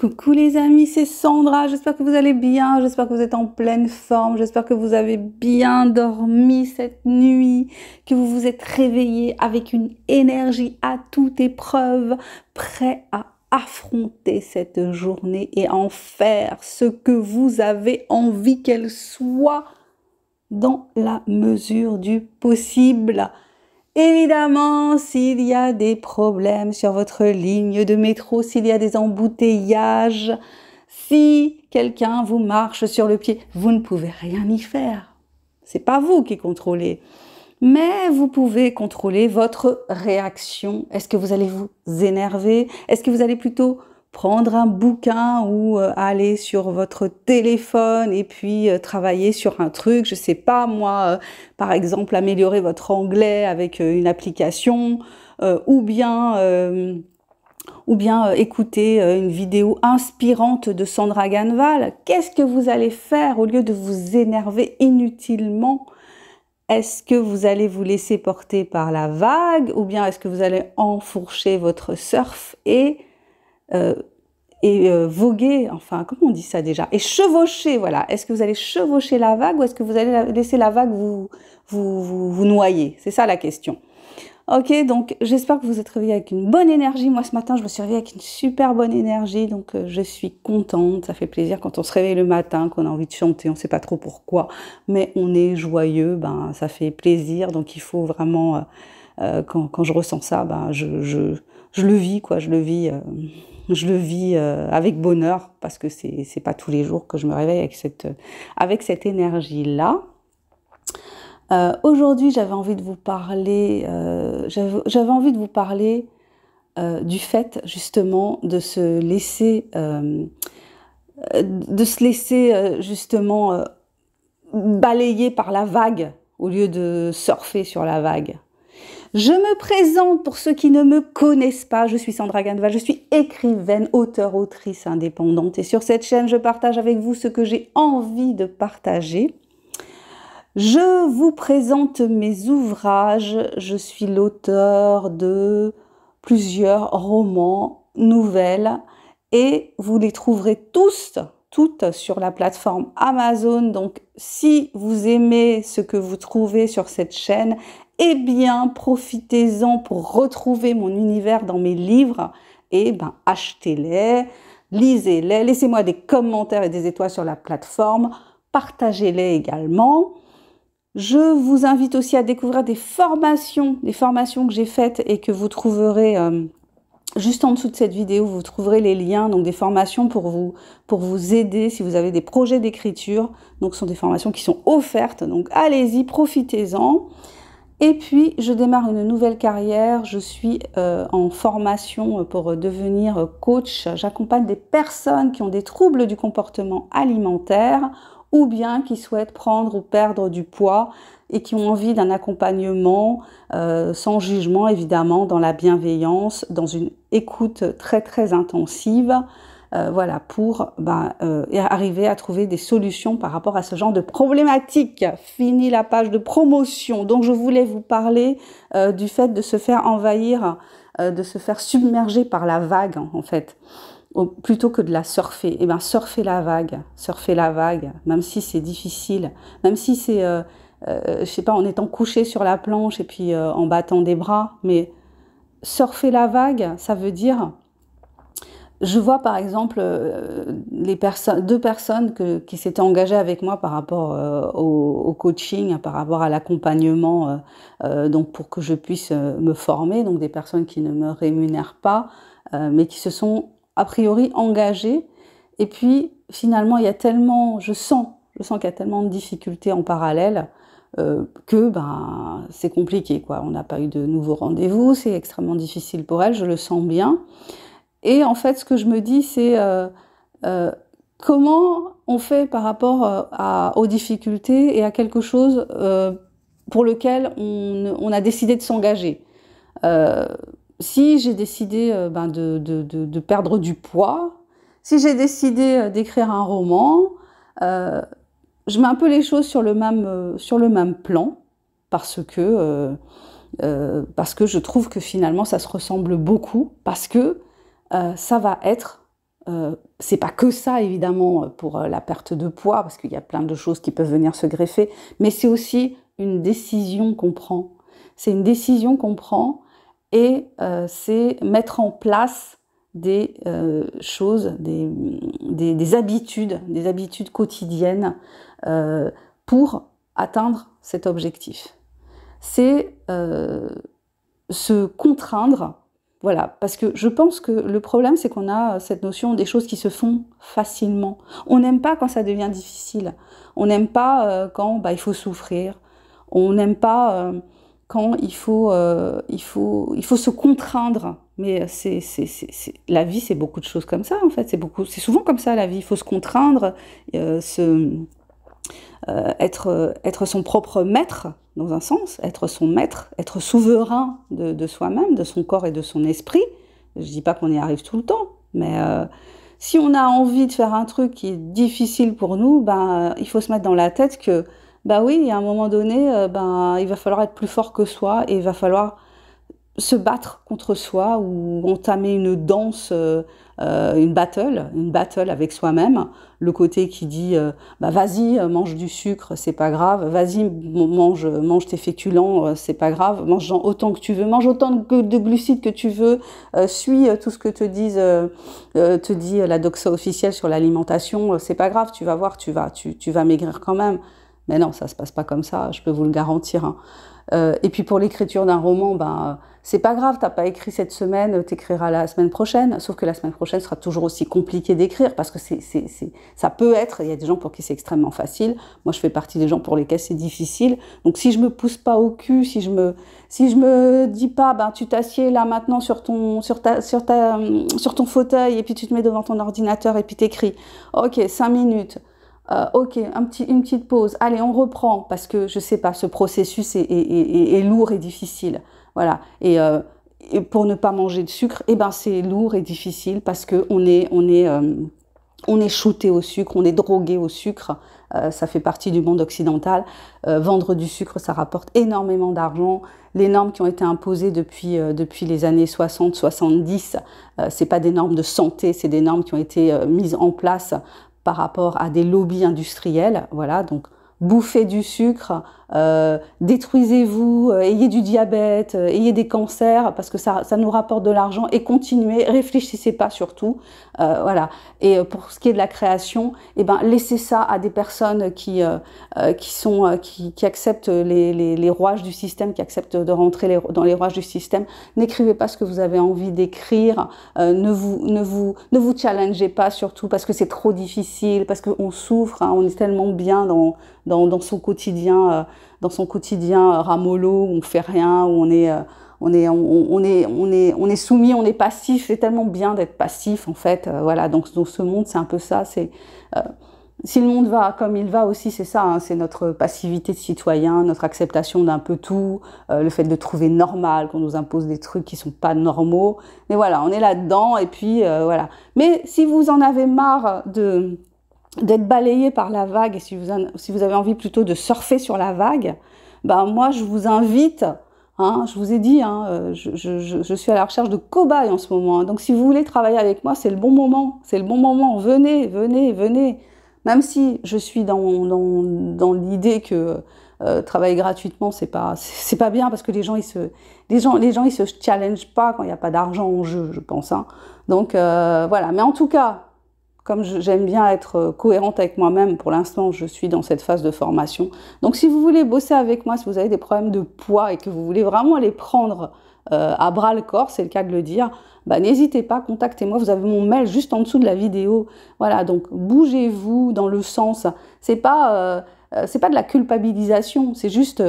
Coucou les amis, c'est Sandra, j'espère que vous allez bien, j'espère que vous êtes en pleine forme, j'espère que vous avez bien dormi cette nuit, que vous vous êtes réveillé avec une énergie à toute épreuve, prêt à affronter cette journée et en faire ce que vous avez envie qu'elle soit dans la mesure du possible. Évidemment, s'il y a des problèmes sur votre ligne de métro, s'il y a des embouteillages, si quelqu'un vous marche sur le pied, vous ne pouvez rien y faire. C'est pas vous qui contrôlez. Mais vous pouvez contrôler votre réaction. Est-ce que vous allez vous énerver Est-ce que vous allez plutôt prendre un bouquin ou euh, aller sur votre téléphone et puis euh, travailler sur un truc, je sais pas moi, euh, par exemple améliorer votre anglais avec une application ou bien ou bien écouter une vidéo inspirante de Sandra Ganval. Qu'est-ce que vous allez faire au lieu de vous énerver inutilement Est-ce que vous allez vous laisser porter par la vague ou bien est-ce que vous allez enfourcher votre surf et euh, et euh, voguer, enfin, comment on dit ça déjà Et chevaucher, voilà. Est-ce que vous allez chevaucher la vague ou est-ce que vous allez laisser la vague vous, vous, vous, noyer C'est ça la question. Ok, donc j'espère que vous êtes réveillés avec une bonne énergie. Moi ce matin, je me suis réveillée avec une super bonne énergie, donc euh, je suis contente. Ça fait plaisir quand on se réveille le matin, qu'on a envie de chanter, on ne sait pas trop pourquoi, mais on est joyeux, ben ça fait plaisir. Donc il faut vraiment, quand, quand, je ressens ça, ben je, je, je, le vis, quoi. Je le vis je le vis euh, avec bonheur parce que c'est n'est pas tous les jours que je me réveille avec cette, euh, avec cette énergie-là. Euh, aujourd'hui, j'avais envie de vous parler, j'avais envie de vous parler du fait justement de se laisser, de se laisser justement balayer par la vague au lieu de surfer sur la vague. Je me présente pour ceux qui ne me connaissent pas. Je suis Sandra Ganeval, je suis écrivaine, auteure, autrice indépendante. Et sur cette chaîne, je partage avec vous ce que j'ai envie de partager. Je vous présente mes ouvrages. Je suis l'auteur de plusieurs romans, nouvelles, et vous les trouverez tous toutes sur la plateforme Amazon. Donc si vous aimez ce que vous trouvez sur cette chaîne, eh bien, profitez-en pour retrouver mon univers dans mes livres. Et eh ben, achetez-les, lisez-les, laissez-moi des commentaires et des étoiles sur la plateforme, partagez-les également. Je vous invite aussi à découvrir des formations, des formations que j'ai faites et que vous trouverez euh, juste en dessous de cette vidéo, vous trouverez les liens, donc des formations pour vous, pour vous aider si vous avez des projets d'écriture. Donc ce sont des formations qui sont offertes, donc allez-y, profitez-en. Et puis, je démarre une nouvelle carrière. Je suis euh, en formation pour devenir coach. J'accompagne des personnes qui ont des troubles du comportement alimentaire ou bien qui souhaitent prendre ou perdre du poids et qui ont envie d'un accompagnement euh, sans jugement, évidemment, dans la bienveillance, dans une écoute très très intensive. Euh, voilà, pour ben, euh, arriver à trouver des solutions par rapport à ce genre de problématique. Fini la page de promotion. Donc je voulais vous parler euh, du fait de se faire envahir, de se faire submerger par la vague hein, en fait. plutôt que de la surfer, eh ben surfer la vague, surfer la vague, même si c'est difficile, même si c'est, je sais pas, en étant couché sur la planche et puis en battant des bras, mais surfer la vague, ça veut dire je vois par exemple euh, les deux personnes qui s'étaient engagées avec moi par rapport euh, au, coaching, hein, par rapport à l'accompagnement, euh, donc pour que je puisse me former, donc des personnes qui ne me rémunèrent pas, mais qui se sont a priori engagées. Et puis finalement, il y a tellement, je sens, je sens qu'il y a tellement de difficultés en parallèle que ben c'est compliqué quoi. On n'a pas eu de nouveaux rendez-vous, c'est extrêmement difficile pour elle, je le sens bien. Et en fait, ce que je me dis, c'est euh, euh, comment on fait par rapport euh, aux difficultés et à quelque chose pour lequel on, a décidé de s'engager. si j'ai décidé ben de, perdre du poids, si j'ai décidé d'écrire un roman, je mets un peu les choses sur le même, sur le même plan parce que, parce que je trouve que finalement ça se ressemble beaucoup, parce que euh, ça va être, euh, c'est pas que ça évidemment euh, pour la perte de poids, parce qu'il y a plein de choses qui peuvent venir se greffer, mais c'est aussi une décision qu'on prend. C'est une décision qu'on prend et c'est mettre en place des choses, des, habitudes, des habitudes quotidiennes pour atteindre cet objectif. C'est se contraindre voilà, parce que je pense que le problème, c'est qu'on a cette notion des choses qui se font facilement. On n'aime pas quand ça devient difficile. On n'aime pas euh, quand bah, il faut souffrir. On n'aime pas euh, quand il faut, euh, il, faut, il faut se contraindre. Mais c'est, c'est, c'est, la vie, c'est beaucoup de choses comme ça, en fait. C'est, beaucoup, c'est souvent comme ça, la vie. Il faut se contraindre, se, être, être son propre maître dans un sens, être son maître, être souverain de, soi-même, de son corps et de son esprit. Je ne dis pas qu'on y arrive tout le temps, mais euh, si on a envie de faire un truc qui est difficile pour nous, ben, il faut se mettre dans la tête que, ben oui, à un moment donné, euh, ben, il va falloir être plus fort que soi et il va falloir se battre contre soi ou entamer une danse, euh, euh, une battle, une battle avec soi-même. Le côté qui dit euh, bah, vas-y, mange du sucre, c'est pas grave, vas-y, mange, mange tes féculents, c'est pas grave, mange autant que tu veux, mange autant de glucides que tu veux, suis tout ce que te, disent, te dit la doxa officielle sur l'alimentation, c'est pas grave, tu vas voir, tu vas, tu vas maigrir quand même. Mais non, ça se passe pas comme ça, je peux vous le garantir. Hein. Euh, et puis pour l'écriture d'un roman, ben c'est pas grave, tu t'as pas écrit cette semaine, tu t'écriras la semaine prochaine. Sauf que la semaine prochaine sera toujours aussi compliqué d'écrire parce que ça peut être. Il y a des gens pour qui c'est extrêmement facile. Moi, je fais partie des gens pour lesquels c'est difficile. Donc si je me pousse pas au cul, si je me, me dis pas, ben, tu t'assieds là maintenant sur ton, fauteuil et puis tu te mets devant ton ordinateur et puis tu t'écris. Ok, cinq minutes. Euh, ok, un petit, une petite pause, allez, on reprend, parce que je sais pas, ce processus est, lourd et difficile. Voilà. Euh, et, pour ne pas manger de sucre, eh ben, c'est lourd et difficile parce que on est, on est, euh, on est shooté au sucre, on est drogué au sucre. ça fait partie du monde occidental. vendre du sucre, ça rapporte énormément d'argent. Les normes qui ont été imposées depuis, depuis les années 60-70, c'est pas des normes de santé, c'est des normes qui ont été mises en place par rapport à des lobbies industriels. Voilà, donc bouffer du sucre euh, détruisez-vous, euh, ayez du diabète, euh, ayez des cancers, parce que ça, ça nous rapporte de l'argent, et continuez, réfléchissez pas surtout. Euh, voilà. Et pour ce qui est de la création, eh ben, laissez ça à des personnes qui, euh, qui, sont, qui, qui acceptent les, les, les, rouages du système, qui acceptent de rentrer dans les rouages du système. N'écrivez pas ce que vous avez envie d'écrire, ne, vous, ne, vous, ne vous challengez pas surtout, parce que c'est trop difficile, parce qu'on souffre, hein, on est tellement bien dans, dans, dans son quotidien dans son quotidien euh, ramolo, où on fait rien, où on est, euh, on est, on, est, on est, on est soumis, on est passif. C'est tellement bien d'être passif en fait. Euh, voilà, donc dans ce monde, c'est un peu ça. C'est si le monde va comme il va aussi, c'est ça, hein. c'est notre passivité de citoyen, notre acceptation d'un peu tout, le fait de trouver normal qu'on nous impose des trucs qui sont pas normaux. Mais voilà, on est là-dedans et puis voilà. Mais si vous en avez marre de d'être balayé par la vague, et si vous, si vous avez envie plutôt de surfer sur la vague, ben moi je vous invite, hein, je vous ai dit, hein, euh, je, suis à la recherche de cobayes en ce moment, hein. donc si vous voulez travailler avec moi, c'est le bon moment, c'est le bon moment, venez, venez, venez. Même si je suis dans, dans, l'idée que euh, travailler gratuitement, c'est pas, pas bien parce que les gens, ils se, les gens, les gens, ils se challengent pas quand il n'y a pas d'argent en jeu, je pense. Hein. Donc euh, voilà, mais en tout cas, comme j'aime bien être euh, cohérente avec moi-même, pour l'instant, je suis dans cette phase de formation. Donc, si vous voulez bosser avec moi, si vous avez des problèmes de poids et que vous voulez vraiment les prendre euh, à bras le corps, c'est le cas de le dire, bah, n'hésitez pas, contactez-moi. Vous avez mon mail juste en dessous de la vidéo. Voilà, donc bougez-vous dans le sens. C'est pas, euh, c'est pas de la culpabilisation, c'est juste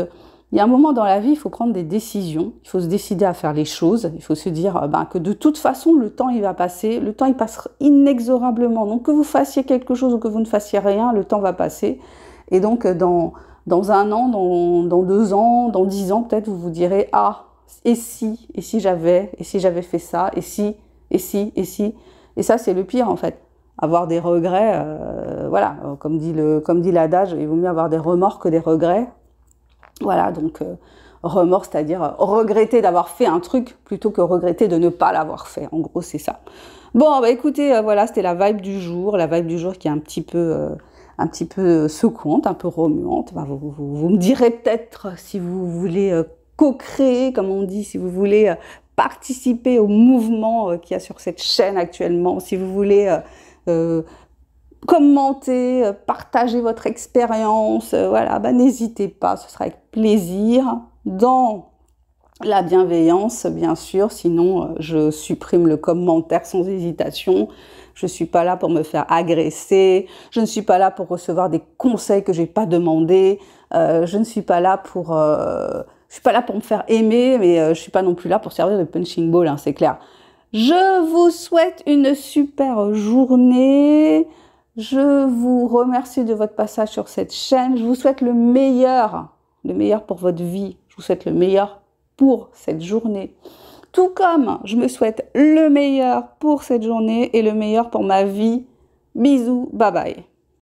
il y a un moment dans la vie, il faut prendre des décisions, il faut se décider à faire les choses, il faut se dire euh, ben, que de toute façon, le temps, il va passer, le temps, il passe inexorablement. Donc que vous fassiez quelque chose ou que vous ne fassiez rien, le temps va passer. Et donc euh, dans, dans un an, dans, deux ans, dans dix ans, peut-être, vous vous direz, ah, et si, et si j'avais, et si j'avais fait ça, et si, et si, et si. Et ça, c'est le pire, en fait. Avoir des regrets, euh, voilà, comme dit, comme dit l'adage, il vaut mieux avoir des remords que des regrets. Voilà, donc euh, remords, c'est-à-dire euh, regretter d'avoir fait un truc plutôt que regretter de ne pas l'avoir fait. En gros, c'est ça. Bon, bah écoutez, euh, voilà, c'était la vibe du jour, la vibe du jour qui est un petit peu, un petit peu secouante, un peu remuante. Bah, vous, me direz peut-être si vous voulez co-créer, comme on dit, si vous voulez participer au mouvement qu'il y a sur cette chaîne actuellement, si vous voulez commentez, euh, partagez votre expérience. Euh, voilà, bah, n'hésitez pas, ce sera avec plaisir. Dans la bienveillance, bien sûr, sinon euh, je supprime le commentaire sans hésitation. Je ne suis pas là pour me faire agresser, je ne suis pas là pour recevoir des conseils que je n'ai pas demandé, je ne suis pas là pour... je suis pas là pour me faire aimer, mais je ne suis pas non plus là pour servir de punching ball, hein, c'est clair. Je vous souhaite une super journée. Je vous remercie de votre passage sur cette chaîne. Je vous souhaite le meilleur, le meilleur pour votre vie. Je vous souhaite le meilleur pour cette journée. Tout comme je me souhaite le meilleur pour cette journée et le meilleur pour ma vie. Bisous, bye bye.